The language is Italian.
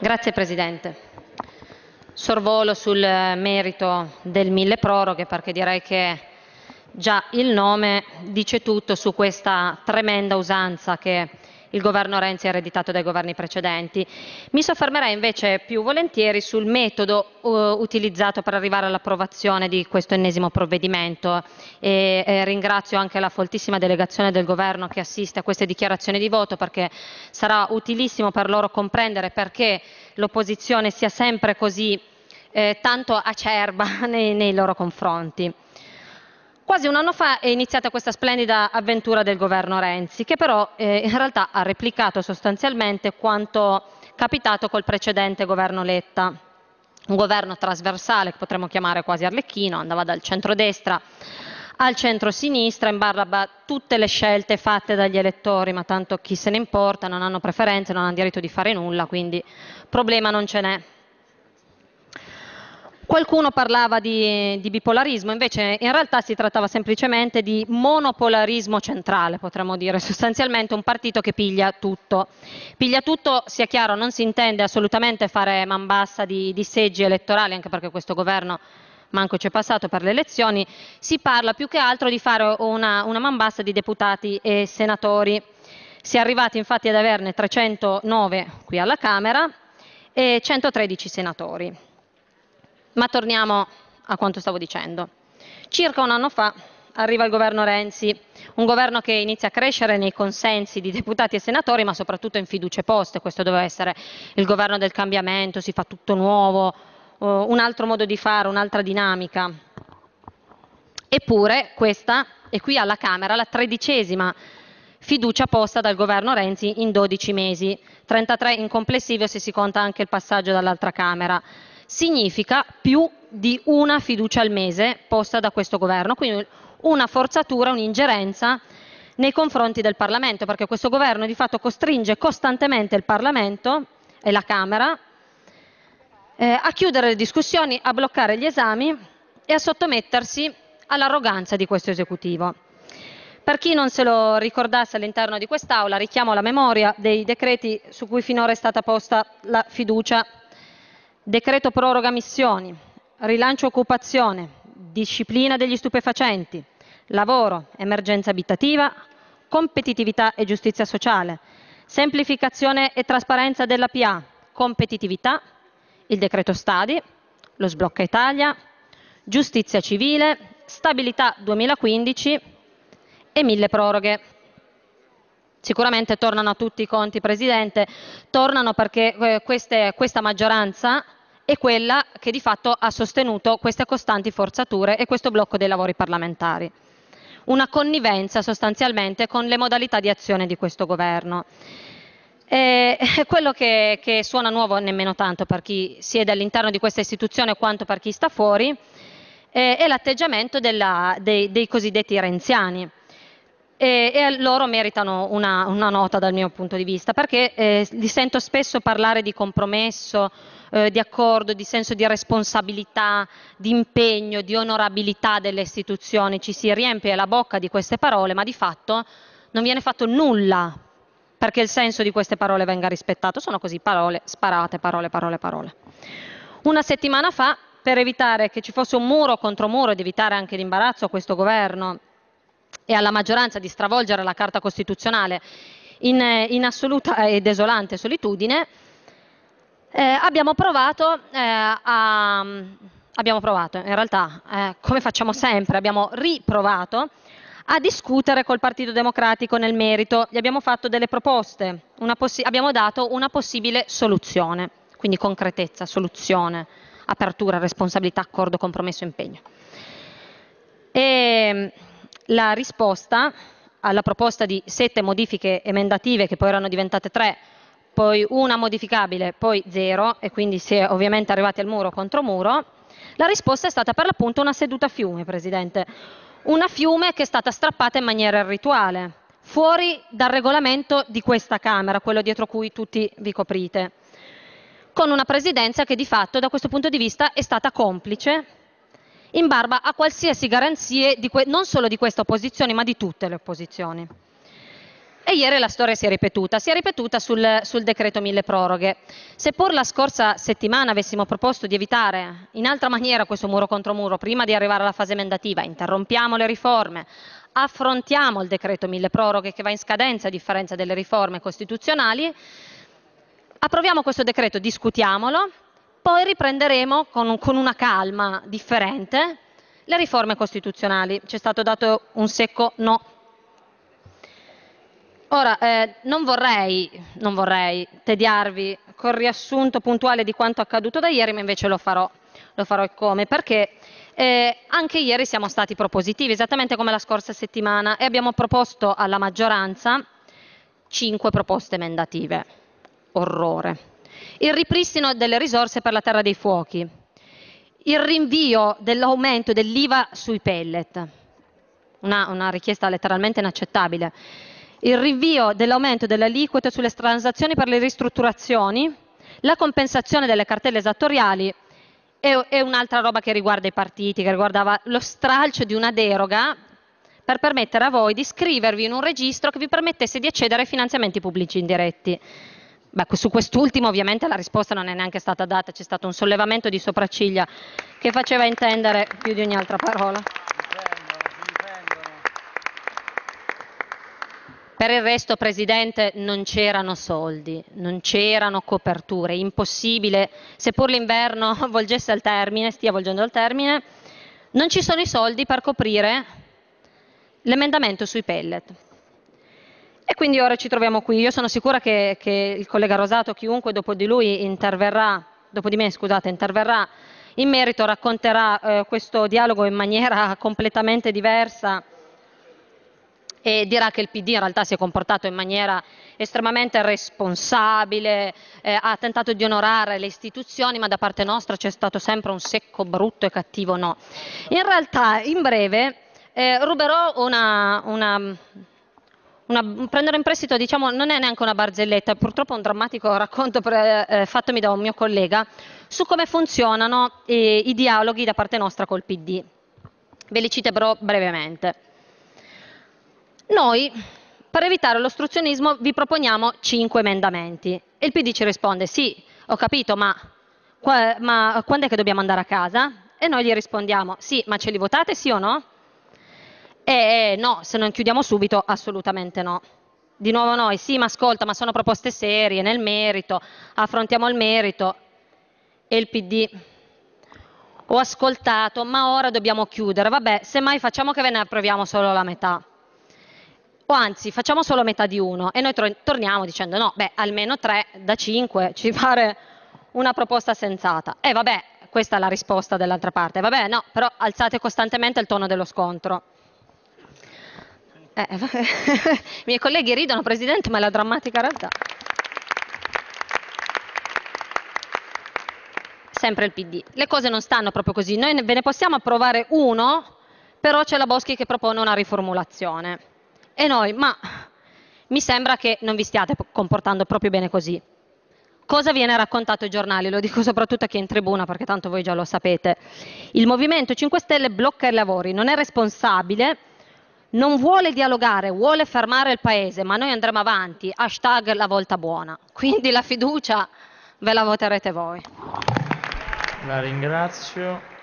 Grazie Presidente. Sorvolo sul merito del mille proroghe perché direi che già il nome dice tutto su questa tremenda usanza che il governo Renzi ha ereditato dai governi precedenti. Mi soffermerei invece più volentieri sul metodo uh, utilizzato per arrivare all'approvazione di questo ennesimo provvedimento e eh, ringrazio anche la foltissima delegazione del governo che assiste a queste dichiarazioni di voto perché sarà utilissimo per loro comprendere perché l'opposizione sia sempre così eh, tanto acerba nei, nei loro confronti. Quasi un anno fa è iniziata questa splendida avventura del governo Renzi, che però eh, in realtà ha replicato sostanzialmente quanto capitato col precedente governo Letta. Un governo trasversale, che potremmo chiamare quasi arlecchino, andava dal centrodestra al centro-sinistra, in barba tutte le scelte fatte dagli elettori, ma tanto chi se ne importa, non hanno preferenze, non hanno diritto di fare nulla, quindi problema non ce n'è. Qualcuno parlava di, di, bipolarismo, invece in realtà si trattava semplicemente di monopolarismo centrale, potremmo dire, sostanzialmente un partito che piglia tutto. Piglia tutto, sia chiaro, non si intende assolutamente fare man bassa di, di seggi elettorali, anche perché questo governo manco ci è passato per le elezioni, si parla più che altro di fare una, una man bassa di deputati e senatori. Si è arrivati infatti ad averne 309 qui alla Camera e 113 senatori. Ma torniamo a quanto stavo dicendo. Circa un anno fa arriva il governo Renzi, un governo che inizia a crescere nei consensi di deputati e senatori, ma soprattutto in fiducia poste. Questo doveva essere il governo del cambiamento, si fa tutto nuovo, eh, un altro modo di fare, un'altra dinamica. Eppure questa è qui alla Camera la tredicesima fiducia posta dal governo Renzi in 12 mesi, 33 in complessivo se si conta anche il passaggio dall'altra Camera significa più di una fiducia al mese posta da questo governo, quindi una forzatura, un'ingerenza nei confronti del Parlamento, perché questo governo di fatto costringe costantemente il Parlamento e la Camera eh, a chiudere le discussioni, a bloccare gli esami e a sottomettersi all'arroganza di questo esecutivo. Per chi non se lo ricordasse all'interno di quest'Aula, richiamo la memoria dei decreti su cui finora è stata posta la fiducia Decreto proroga missioni, rilancio occupazione, disciplina degli stupefacenti, lavoro, emergenza abitativa, competitività e giustizia sociale, semplificazione e trasparenza della PA, competitività, il decreto Stadi, lo sblocca Italia, giustizia civile, stabilità 2015 e mille proroghe. Sicuramente tornano a tutti i conti, Presidente, tornano perché eh, queste, questa maggioranza è quella che di fatto ha sostenuto queste costanti forzature e questo blocco dei lavori parlamentari. Una connivenza sostanzialmente con le modalità di azione di questo governo. E quello che, che suona nuovo nemmeno tanto per chi siede all'interno di questa istituzione quanto per chi sta fuori è l'atteggiamento dei, dei cosiddetti renziani e, e loro meritano una, una, nota dal mio punto di vista, perché eh, li sento spesso parlare di compromesso, eh, di accordo, di senso di responsabilità, di impegno, di onorabilità delle istituzioni, ci si riempie la bocca di queste parole, ma di fatto non viene fatto nulla perché il senso di queste parole venga rispettato, sono così parole sparate, parole, parole, parole. Una settimana fa, per evitare che ci fosse un muro contro muro ed evitare anche l'imbarazzo a questo governo e alla maggioranza di stravolgere la Carta Costituzionale in, in assoluta e desolante solitudine, eh, abbiamo, provato, eh, a, abbiamo provato, in realtà, eh, come facciamo sempre, abbiamo riprovato a discutere col Partito Democratico nel merito. Gli abbiamo fatto delle proposte, abbiamo dato una possibile soluzione, quindi concretezza, soluzione, apertura, responsabilità, accordo, compromesso, impegno. E, ehm, la risposta alla proposta di sette modifiche emendative che poi erano diventate tre, poi una modificabile, poi zero e quindi si è ovviamente arrivati al muro contro muro, la risposta è stata per l'appunto una seduta a fiume, Presidente. Una fiume che è stata strappata in maniera rituale, fuori dal regolamento di questa Camera, quello dietro cui tutti vi coprite, con una Presidenza che di fatto da questo punto di vista è stata complice in barba a qualsiasi garanzie que- non solo di questa opposizione, ma di tutte le opposizioni. E ieri la storia si è ripetuta, si è ripetuta sul, sul decreto mille proroghe. Se pur la scorsa settimana avessimo proposto di evitare in altra maniera questo muro contro muro, prima di arrivare alla fase emendativa, interrompiamo le riforme, affrontiamo il decreto mille proroghe che va in scadenza a differenza delle riforme costituzionali, approviamo questo decreto, discutiamolo, poi riprenderemo con, con una calma differente le riforme costituzionali. Ci è stato dato un secco no. Ora, eh, non, vorrei, non vorrei tediarvi col riassunto puntuale di quanto accaduto da ieri, ma invece lo farò, lo farò come, perché eh, anche ieri siamo stati propositivi, esattamente come la scorsa settimana, e abbiamo proposto alla maggioranza cinque proposte emendative. Orrore il ripristino delle risorse per la terra dei fuochi, il rinvio dell'aumento dell'IVA sui pellet, una, una richiesta letteralmente inaccettabile, il rinvio dell'aumento dell'aliquota sulle transazioni per le ristrutturazioni, la compensazione delle cartelle esattoriali e, e un'altra roba che riguarda i partiti, che riguardava lo stralcio di una deroga per permettere a voi di scrivervi in un registro che vi permettesse di accedere ai finanziamenti pubblici indiretti. Beh, su quest'ultimo ovviamente la risposta non è neanche stata data, c'è stato un sollevamento di sopracciglia che faceva intendere più di ogni altra parola. Per il resto, Presidente, non c'erano soldi, non c'erano coperture, impossibile, seppur l'inverno volgesse al termine, stia volgendo al termine, non ci sono i soldi per coprire l'emendamento sui pellet. E quindi ora ci troviamo qui. Io sono sicura che, che il collega Rosato, chiunque dopo di lui interverrà, dopo di me scusate, interverrà in merito, racconterà eh, questo dialogo in maniera completamente diversa e dirà che il PD in realtà si è comportato in maniera estremamente responsabile, eh, ha tentato di onorare le istituzioni, ma da parte nostra c'è stato sempre un secco, brutto e cattivo no. In realtà, in breve, eh, ruberò una, una una, prendere in prestito diciamo, non è neanche una barzelletta, è purtroppo un drammatico racconto per, eh, fattomi da un mio collega su come funzionano eh, i dialoghi da parte nostra col PD. Ve li citerò brevemente. Noi, per evitare l'ostruzionismo, vi proponiamo cinque emendamenti. E il PD ci risponde, sì, ho capito, ma, qua, ma quando è che dobbiamo andare a casa? E noi gli rispondiamo, sì, ma ce li votate sì o no? Eh, eh, no, se non chiudiamo subito, assolutamente no. Di nuovo noi, sì, ma ascolta, ma sono proposte serie, nel merito, affrontiamo il merito. E il PD, ho ascoltato, ma ora dobbiamo chiudere. Vabbè, semmai facciamo che ve ne approviamo solo la metà. O anzi, facciamo solo metà di uno e noi torniamo dicendo no, beh, almeno tre da cinque ci pare una proposta sensata. E eh, vabbè, questa è la risposta dell'altra parte. Vabbè, no, però alzate costantemente il tono dello scontro. Eh, eh I miei colleghi ridono, Presidente, ma è la drammatica realtà. Sempre il PD. Le cose non stanno proprio così. Noi ve ne possiamo approvare uno, però c'è la Boschi che propone una riformulazione. E noi, ma mi sembra che non vi stiate comportando proprio bene così. Cosa viene raccontato ai giornali? Lo dico soprattutto a chi è in tribuna, perché tanto voi già lo sapete. Il Movimento 5 Stelle blocca i lavori, non è responsabile non vuole dialogare, vuole fermare il paese, ma noi andremo avanti, hashtag la volta buona. Quindi la fiducia ve la voterete voi. La ringrazio.